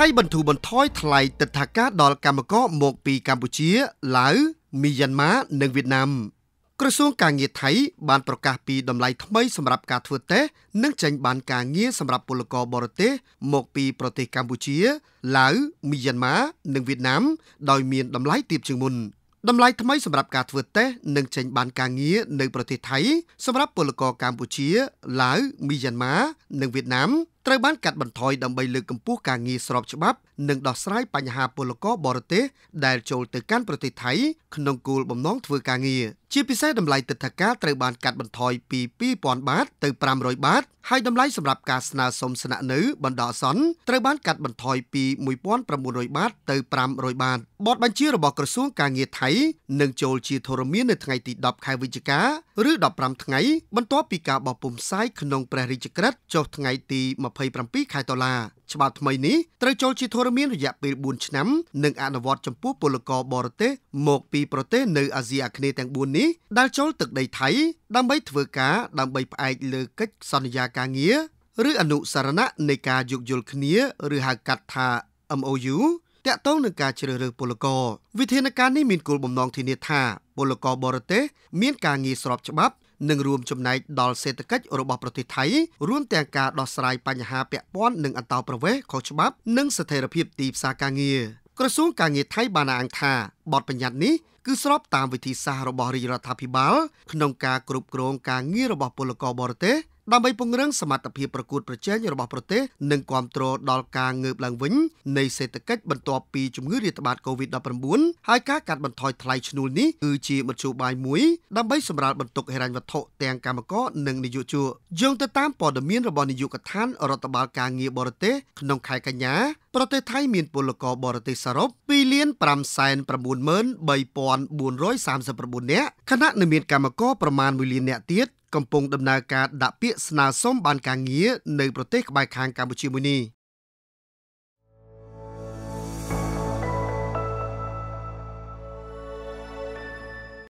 ថៃបន្ធូរបន្ថយថ្លៃទិដ្ឋាការដល់កម្មករមកពីកម្ពុជាឡាវមីយ៉ាន់ម៉ានិងវៀតណាមក្រសួងការងារថៃ បានប្រកាសពីតម្លៃថ្មីសម្រាប់ការធ្វើតេស្តនិងចេញបានការងារសម្រាប់ពលករបរទេស មកពីប្រទេសកម្ពុជាឡាវមីយ៉ាន់ម៉ានិងវៀតណាមដោយមានតម្លៃទាបជាងមុនតម្លៃថ្មីសម្រាប់ការធ្វើតេស្តនិងចេញបានការងារនៅប្រទេសថៃសម្រាប់ពលករកម្ពុជាឡាវមីយ៉ាន់ម៉ានិងវៀតណាមត្រូវបានកាត់បន្ថយដើម្បីលើកកម្ពស់ការងារស្របច្បាប់និងដោះស្រាយបញ្ហាពលករបរទេស ដែលចូលទៅកាន់ប្រទេសថៃក្នុងគោលបំណងធ្វើការងារជាពិសេសតម្លៃទឹកធការត្រូវបានកាត់បន្ថយពី2000បាត ទៅ500បាតហើយតម្លៃសម្រាប់ការស្នើសុំស្នាក់នៅបណ្ដោះអាសន្នត្រូវបានកាត់បន្ថយពី1900បាតទៅ500បាតបទបញ្ជារបស់ក្រសួងការងារថៃនឹងចូលជាធរមាននៅថ្ងៃទី10ខែវិច្ឆិកាឬ15ថ្ងៃបន្ទាប់ពីការបោះពុម្ពផ្សាយក្នុងព្រះរាជក្រឹត្យចុះថ្ងៃទី27ខែតុលាច្បាប់ថ្មីនេះត្រូវចូលជាធរមានរយៈពេល4ឆ្នាំនិងអនុវត្តចំពោះពលករបរទេសមកពីប្រទេស នៅអាស៊ីអាគ្នេយ៍ទាំង4នេះដែលចូល ទឹកដីថៃ ដើម្បីធ្វើការដើម្បីផ្អែកលើកិច្ចសន្យាការងារឬអនុសារណៈនៃការយោគយល់គ្នាឬហៅកាត់ថា MOU តាក់ទងនឹងការជ្រើសរើសពលករវិធានការនេះមានគោលបំណងធានាថាពលករបរទេសមានការងារស្របច្បាប់និងរួមចំណែកដល់សេដ្ឋកិច្ចរបស់ប្រទេសថៃរួមទាំងការដោះស្រាយបញ្ហាពាក់ព័ន្ធនឹងអន្តោប្រវេសន៍ខុសច្បាប់និងស្ថិរភាពទីផ្សារការងារក្រសួងការងារថៃបានអង្ថាបទបញ្ញត្តិនេះគឺស្របតាមវិធីសាស្ត្ររបស់រាជរដ្ឋាភិបាលក្នុងការគ្រប់គ្រងការងាររបស់ពលករបរទេសដើម្បីពង្រឹងសមត្ថភាពប្រកួតប្រជែងរបស់ប្រទេសនិងគ្រប់គ្រងដល់ការងើបឡើងវិញនៃសេដ្ឋកិច្ចបន្ទាប់ពីជំងឺរាតត្បាត COVID-19 ហើយការកាត់បន្ថយថ្លៃឈ្នួលនេះគឺជាមធ្យោបាយមួយដើម្បីសម្រាលបន្ទុកហិរញ្ញវត្ថុទាំងកម្មករនិងនិយោជកយោងទៅតាមព័ត៌មានរបស់នាយកដ្ឋានរដ្ឋបាលការងារបរទេសក្នុងខែកញ្ញាប្រទេសថៃមានពលករបរទេសសរុប2លាន593,439នាក់ខណៈនៅមានកម្មករប្រមាណ1លាននាក់ទៀតកំពុងដំណើរការដាក់ពាក្យស្នើសុំបានការងារនៅប្រទេសក្បែរខាងកម្ពុជាមួយនេះ